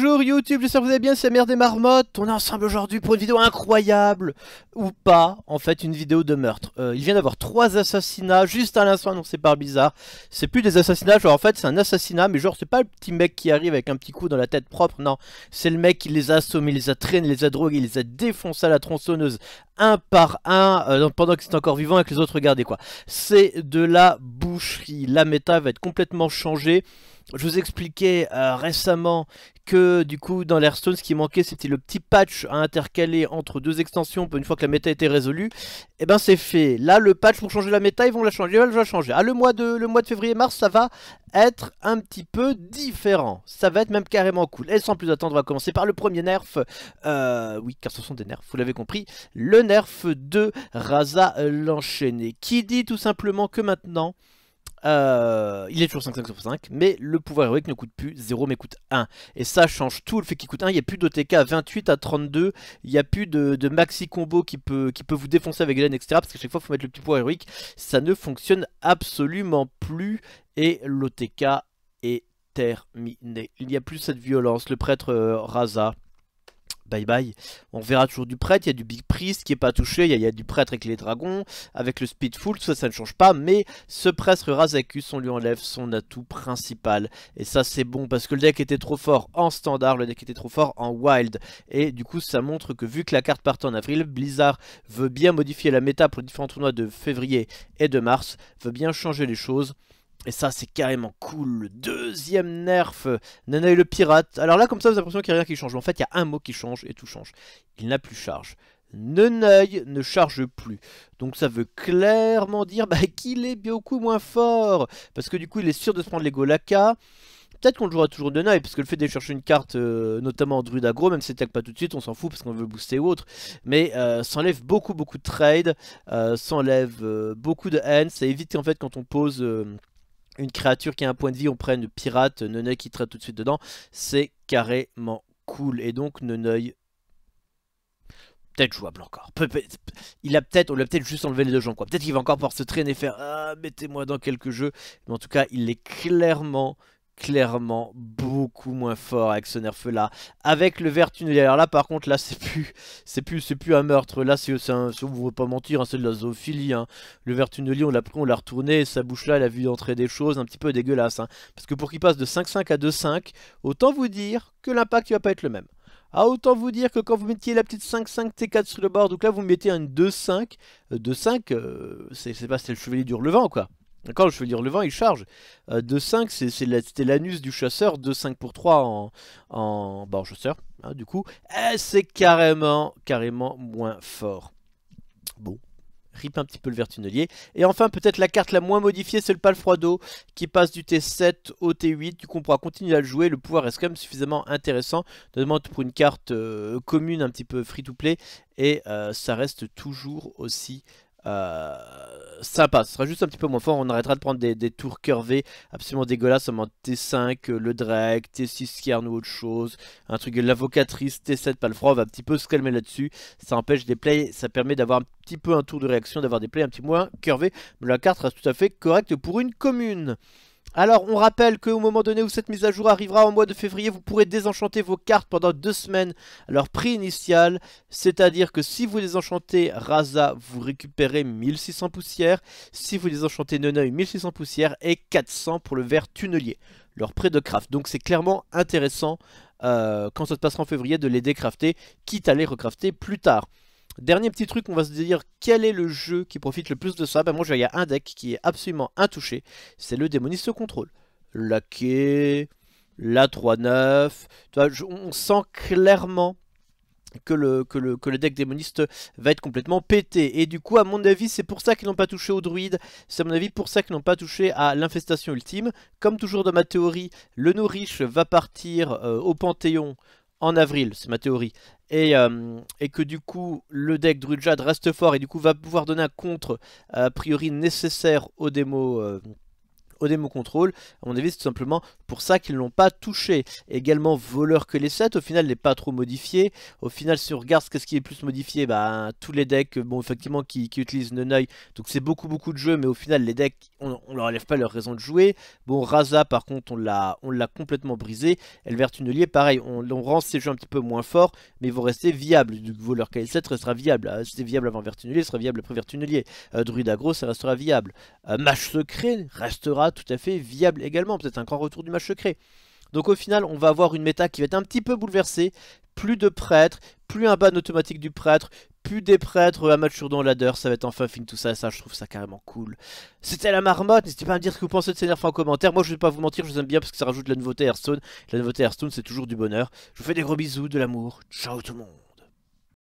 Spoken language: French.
Bonjour YouTube, j'espère que vous allez bien, c'est la mère des marmottes. On est ensemble aujourd'hui pour une vidéo incroyable, ou pas, en fait, une vidéo de meurtre. Euh, il vient d'avoir trois assassinats, juste à l'instant c'est pas Bizarre. C'est plus des assassinats, genre en fait c'est un assassinat, mais genre c'est pas le petit mec qui arrive avec un petit coup dans la tête propre, non. C'est le mec qui les a assommés, les a traînés, les a drogués, les a défoncés à la tronçonneuse, un par un, euh, pendant que c'est encore vivant et que les autres regardaient quoi. C'est de la boucherie, la méta va être complètement changée je vous expliquais euh, récemment que du coup dans l'airstone ce qui manquait c'était le petit patch à intercaler entre deux extensions une fois que la méta était résolue et eh ben c'est fait là le patch pour changer la méta ils vont la changer ils vont la changer ah le mois de le mois de février mars ça va être un petit peu différent ça va être même carrément cool et sans plus attendre on va commencer par le premier nerf euh, oui car ce sont des nerfs vous l'avez compris le nerf de Raza l'enchaîné qui dit tout simplement que maintenant euh, il est toujours 5, 5 sur 5, mais le pouvoir héroïque ne coûte plus 0 mais coûte 1. Et ça change tout, le fait qu'il coûte 1, il n'y a plus d'OTK à 28 à 32, il n'y a plus de, maxi combo qui peut, qui peut vous défoncer avec Hélène, etc. Parce qu'à chaque fois, il faut mettre le petit pouvoir héroïque, ça ne fonctionne absolument plus. Et l'OTK est terminé. Il n'y a plus cette violence, le prêtre euh, Raza Bye bye. On verra toujours du prêtre, il y a du Big Priest qui est pas touché, il y, a du prêtre avec les dragons, avec le Speedful, tout ça, ça ne change pas, mais ce prêtre Razakus, on lui enlève son atout principal. Et ça c'est bon, parce que le deck était trop fort en standard, le deck était trop fort en wild. Et du coup ça montre que vu que la carte part en avril, Blizzard veut bien modifier la méta pour les différents tournois de février et de mars, veut bien changer les choses. Et ça, c'est carrément cool. deuxième nerf, Neneuil le pirate. Alors là, comme ça, vous avez l'impression qu'il n'y a rien qui change. en fait, il y a un mot qui change et tout change. Il n'a plus charge. Neneuil ne charge plus. Donc ça veut clairement dire bah, qu'il est beaucoup moins fort. Parce que du coup, il est sûr de se prendre les Golaka. Peut-être qu'on le jouera toujours de parce que le fait d'aller chercher une carte, euh, notamment en druide même si c'est pas tout de suite, on s'en fout parce qu'on veut booster autre, mais ça euh, s'enlève beaucoup beaucoup de trade, euh, s'enlève beaucoup de haine ça évite en fait quand on pose une créature qui a un point de vie, on une pirate, Neneuil qui traite tout de suite dedans. C'est carrément cool. Et donc Neneuil peut-être jouable encore. il a peut-être, on l'a peut-être juste enlevé les deux jambes. Peut-être qu'il va encore pouvoir se traîner et faire ah, mettez-moi dans quelques jeux. Mais en tout cas, il est clairement clairement beaucoup moins fort avec ce nerf là avec le vert tunnelier alors là par contre là c'est plus c'est plus c'est plus un meurtre là c'est un si on vous pas mentir hein, c'est de la zoophilie hein. le vert tunnelier on l'a pris on l'a retourné sa bouche là elle a vu entrer des choses un petit peu dégueulasses hein. parce que pour qu'il passe de 5-5 à 2-5 autant vous dire que l'impact il va pas être le même ah, autant vous dire que quand vous mettiez la petite 5-5 T4 sur le bord, donc là vous mettez un 2-5, 2-5, euh, euh, c'est pas c'est le chevalier du relevant quoi. D'accord Je veux dire, le vent, il charge. Euh, De 2-5, c'était l'anus du chasseur. 2-5 pour 3 en, en, chasseur, hein, du coup. Eh, c'est carrément, carrément moins fort. Bon. Rip un petit peu le vertunelier. Et enfin, peut-être la carte la moins modifiée, c'est le Palfroido, qui passe du T7 au T8. Du coup, on pourra continuer à le jouer. Le pouvoir reste quand même suffisamment intéressant, notamment pour une carte euh, commune, un petit peu free-to-play. Et euh, ça reste toujours aussi euh, ça passe, ce sera juste un petit peu moins fort, on arrêtera de prendre des, tours curvés absolument dégueulasses T5, euh, le Drake, T6 Kern ou autre chose, un truc de l'avocatrice, T7 Palfrove, on va un petit peu se calmer là-dessus, ça empêche des plays, ça permet d'avoir un petit peu un tour de réaction, d'avoir des plays un petit moins curvés, mais la carte reste tout à fait correcte pour une commune. Alors on rappelle qu'au moment donné où cette mise à jour arrivera en mois de février, vous pourrez désenchanter vos cartes pendant deux semaines à leur prix initial. C'est-à-dire que si vous désenchantez Raza, vous récupérez 1600 poussières. Si vous désenchantez Neneuil, 1600 poussières et 400 pour le vert tunnelier, leur prêt de craft. Donc c'est clairement intéressant euh, quand ça se passera en février de les décrafter, quitte à les recrafter plus tard. Dernier petit truc, on va se dire quel est le jeu qui profite le plus de ça. Ben moi, il y a un deck qui est absolument intouché. C'est le démoniste contrôle. La quai, la 3-9. On sent clairement que le, que, le, deck démoniste va être complètement pété. Et du coup, à mon avis, c'est pour ça qu'ils n'ont pas touché au druide. C'est à mon avis pour ça qu'ils n'ont pas touché à l'infestation ultime. Comme toujours dans ma théorie, le nourriche va partir euh, au panthéon en avril, c'est ma théorie, et, euh, et, que du coup le deck Drujad reste fort et du coup va pouvoir donner un contre euh, a priori nécessaire aux démos. Euh, au démo contrôle. À mon avis, c'est tout simplement pour ça qu'ils ne l'ont pas touché. Également, voleur que les 7, au final, n'est pas trop modifié. Au final, si on regarde ce qui est plus modifié, bah, tous les decks, bon, effectivement, qui, utilisent Neneuil, donc c'est beaucoup, beaucoup de jeux, mais au final, les decks, on, ne leur enlève pas leur raison de jouer. Bon, Raza, par contre, on l'a complètement brisé. Elvert Tunnelier, pareil, on, rend ces jeux un petit peu moins forts, mais ils vont rester viables. Du voleur les 7 restera viable. Ah, C'était viable avant Vertunnelier, sera viable après Vertunelier, euh, Druid Agro, ça restera viable. Euh, Secret restera tout à fait viable également. Peut-être un grand retour du match secret. Donc au final, on va avoir une méta qui va être un petit peu bouleversée. Plus de prêtres, plus un ban automatique du prêtre, plus des prêtres, euh, un match sur dans ladder, ça va être enfin fin tout ça, ça je trouve ça carrément cool. C'était la marmotte, n'hésitez pas à me dire ce que vous pensez de ces nerfs en commentaire, moi je vais pas vous mentir, je vous aime bien parce que ça rajoute la nouveauté Hearthstone, la nouveauté Hearthstone c'est toujours du bonheur. Je vous fais des gros bisous, de l'amour, ciao tout le monde